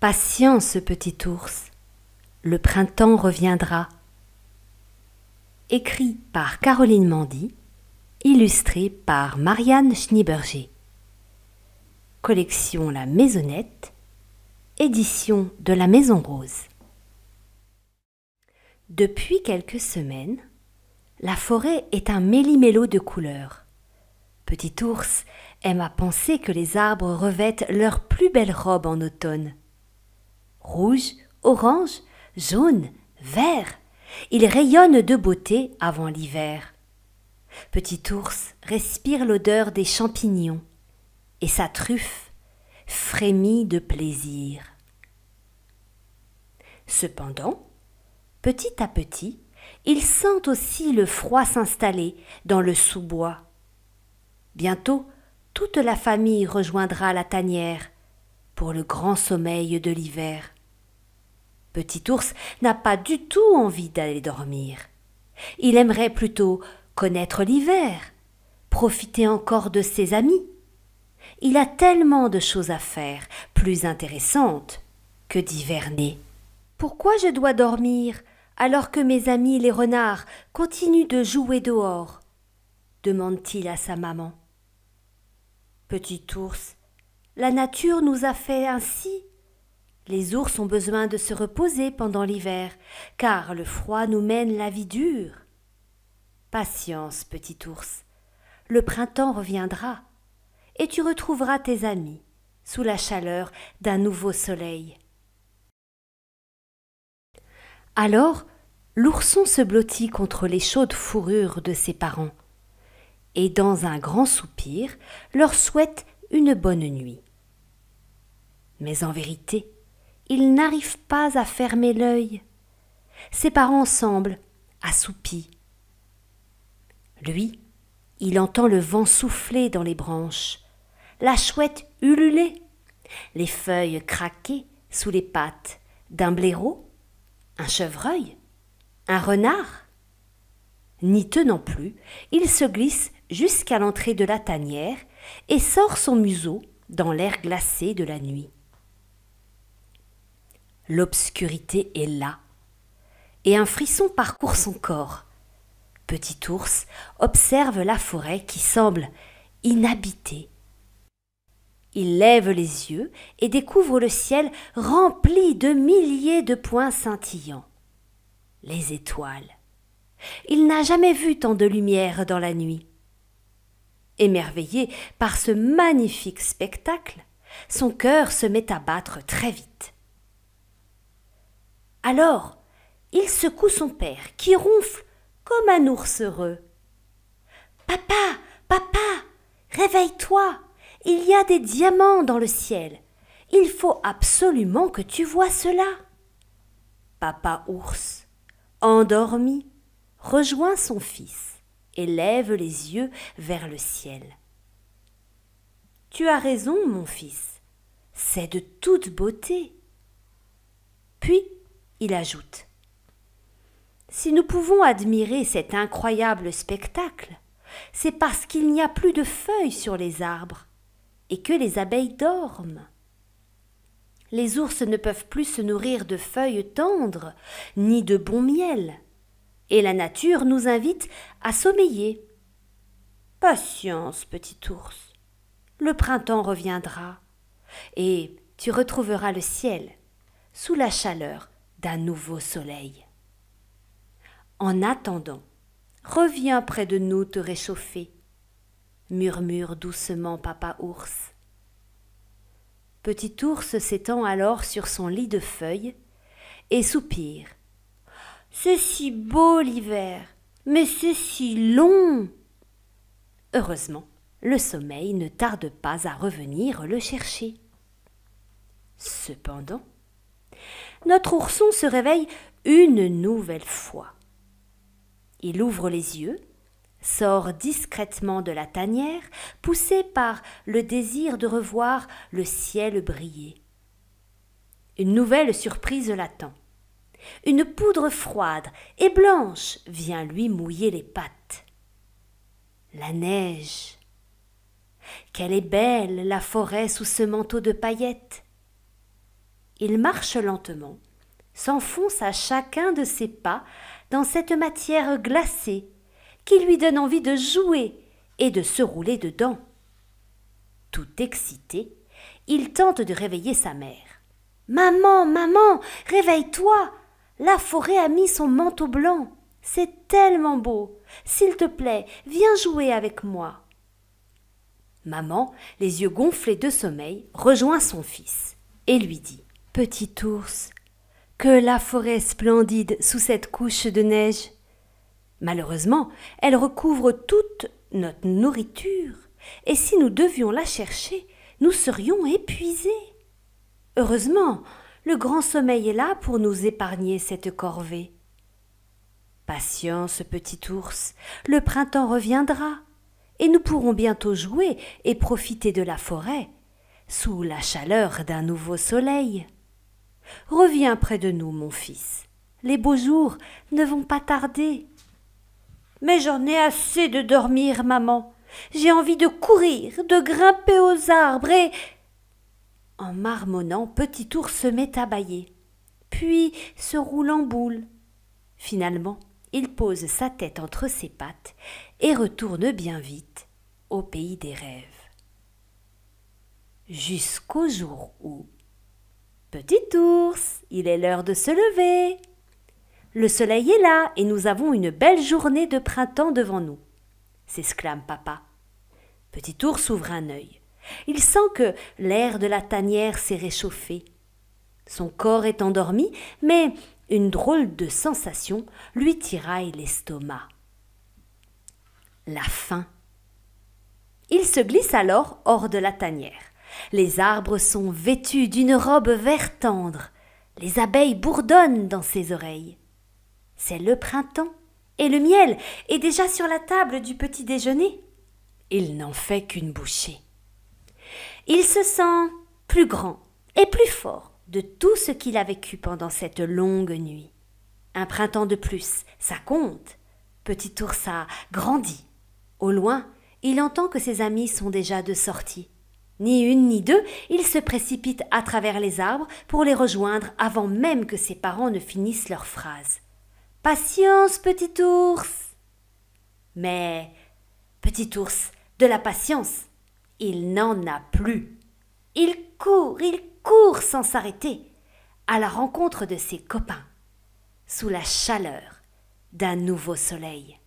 Patience, petit ours, le printemps reviendra. Écrit par Caroline Mandy, illustré par Marianne Schnieberger. Collection La Maisonnette, édition de la Maison Rose. Depuis quelques semaines, la forêt est un méli-mélo de couleurs. Petit ours aime à penser que les arbres revêtent leur plus belle robe en automne rouge, orange, jaune, vert. Il rayonne de beauté avant l'hiver. Petit ours respire l'odeur des champignons et sa truffe frémit de plaisir. Cependant, petit à petit, il sent aussi le froid s'installer dans le sous-bois. Bientôt, toute la famille rejoindra la tanière pour le grand sommeil de l'hiver. Petit ours n'a pas du tout envie d'aller dormir. Il aimerait plutôt connaître l'hiver, profiter encore de ses amis. Il a tellement de choses à faire, plus intéressantes, que d'hiverner. Pourquoi je dois dormir alors que mes amis les renards continuent de jouer dehors demande-t-il à sa maman. Petit ours la nature nous a fait ainsi. Les ours ont besoin de se reposer pendant l'hiver, car le froid nous mène la vie dure. Patience, petit ours, le printemps reviendra, et tu retrouveras tes amis sous la chaleur d'un nouveau soleil. Alors, l'ourson se blottit contre les chaudes fourrures de ses parents, et dans un grand soupir, leur souhaite une bonne nuit. Mais en vérité, il n'arrive pas à fermer l'œil. Ses parents semblent assoupis. Lui, il entend le vent souffler dans les branches, la chouette ululer, les feuilles craquer sous les pattes d'un blaireau, un chevreuil, un renard. N'y tenant plus, il se glisse jusqu'à l'entrée de la tanière et sort son museau dans l'air glacé de la nuit. L'obscurité est là, et un frisson parcourt son corps. Petit ours observe la forêt qui semble inhabitée. Il lève les yeux et découvre le ciel rempli de milliers de points scintillants. Les étoiles. Il n'a jamais vu tant de lumière dans la nuit. Émerveillé par ce magnifique spectacle, son cœur se met à battre très vite. Alors, il secoue son père, qui ronfle comme un ours heureux. Papa, papa, réveille-toi, il y a des diamants dans le ciel. Il faut absolument que tu vois cela. Papa ours, endormi, rejoint son fils et lève les yeux vers le ciel. Tu as raison, mon fils, c'est de toute beauté. Puis il ajoute Si nous pouvons admirer cet incroyable spectacle, c'est parce qu'il n'y a plus de feuilles sur les arbres et que les abeilles dorment. Les ours ne peuvent plus se nourrir de feuilles tendres ni de bon miel et la nature nous invite à sommeiller. Patience, petit ours. Le printemps reviendra et tu retrouveras le ciel sous la chaleur d'un nouveau soleil. En attendant, reviens près de nous te réchauffer, murmure doucement papa ours. Petit ours s'étend alors sur son lit de feuilles et soupire c'est si beau l'hiver, mais c'est si long. Heureusement, le sommeil ne tarde pas à revenir le chercher. Cependant, notre ourson se réveille une nouvelle fois. Il ouvre les yeux, sort discrètement de la tanière, poussé par le désir de revoir le ciel briller. Une nouvelle surprise l'attend. Une poudre froide et blanche vient lui mouiller les pattes. La neige. Qu'elle est belle, la forêt sous ce manteau de paillettes. Il marche lentement, s'enfonce à chacun de ses pas dans cette matière glacée qui lui donne envie de jouer et de se rouler dedans. Tout excité, il tente de réveiller sa mère. Maman, maman, réveille-toi, la forêt a mis son manteau blanc. C'est tellement beau. S'il te plaît, viens jouer avec moi. Maman, les yeux gonflés de sommeil, rejoint son fils et lui dit Petit ours, que la forêt splendide sous cette couche de neige. Malheureusement, elle recouvre toute notre nourriture, et si nous devions la chercher, nous serions épuisés. Heureusement, le grand sommeil est là pour nous épargner cette corvée. Patience, petit ours, le printemps reviendra, et nous pourrons bientôt jouer et profiter de la forêt, sous la chaleur d'un nouveau soleil. Reviens près de nous, mon fils. Les beaux jours ne vont pas tarder. Mais j'en ai assez de dormir, maman. J'ai envie de courir, de grimper aux arbres et. En marmonnant, Petit Ours se met à bâiller, puis se roule en boule. Finalement, il pose sa tête entre ses pattes et retourne bien vite au pays des rêves. Jusqu'au jour où Petit ours, il est l'heure de se lever. Le soleil est là et nous avons une belle journée de printemps devant nous, s'exclame papa. Petit ours ouvre un œil. Il sent que l'air de la tanière s'est réchauffé. Son corps est endormi, mais une drôle de sensation lui tiraille l'estomac. La faim. Il se glisse alors hors de la tanière. Les arbres sont vêtus d'une robe vert tendre. Les abeilles bourdonnent dans ses oreilles. C'est le printemps, et le miel est déjà sur la table du petit déjeuner. Il n'en fait qu'une bouchée. Il se sent plus grand et plus fort de tout ce qu'il a vécu pendant cette longue nuit. Un printemps de plus, ça compte. Petit ours a grandit. Au loin, il entend que ses amis sont déjà de sortie. Ni une ni deux, il se précipite à travers les arbres pour les rejoindre avant même que ses parents ne finissent leur phrase. Patience, petit ours. Mais petit ours, de la patience, il n'en a plus. Il court, il court sans s'arrêter à la rencontre de ses copains, sous la chaleur d'un nouveau soleil.